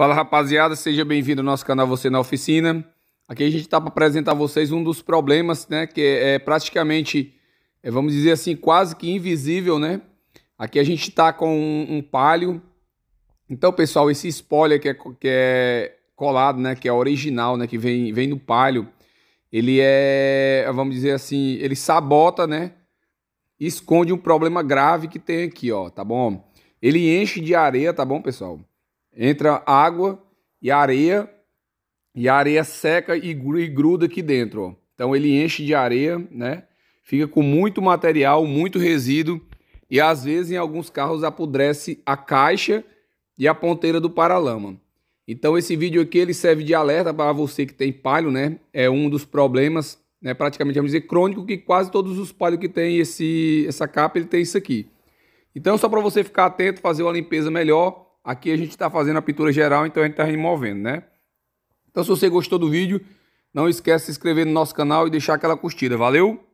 Fala rapaziada, seja bem-vindo ao nosso canal Você na Oficina. Aqui a gente está para apresentar a vocês um dos problemas, né, que é, é, praticamente, é, vamos dizer assim, quase que invisível, né? Aqui a gente está com um, um palio. Então, pessoal, esse spoiler que é, que é colado, né, que é original, né, que vem, vem no palio, ele é, vamos dizer assim, ele sabota, né? Esconde um problema grave que tem aqui, ó, tá bom? Ele enche de areia, tá bom, pessoal? entra água e areia, e a areia seca e gruda aqui dentro. Ó. Então ele enche de areia, né? Fica com muito material, muito resíduo, e às vezes em alguns carros apodrece a caixa e a ponteira do paralama. Então esse vídeo aqui ele serve de alerta para você que tem palho, né? É um dos problemas, né? Praticamente vamos dizer crônico que quase todos os palhos que tem esse essa capa ele tem isso aqui. Então só para você ficar atento, fazer uma limpeza melhor aqui a gente está fazendo a pintura geral, então a gente está removendo, né? Então se você gostou do vídeo, não esquece de se inscrever no nosso canal e deixar aquela curtida, valeu?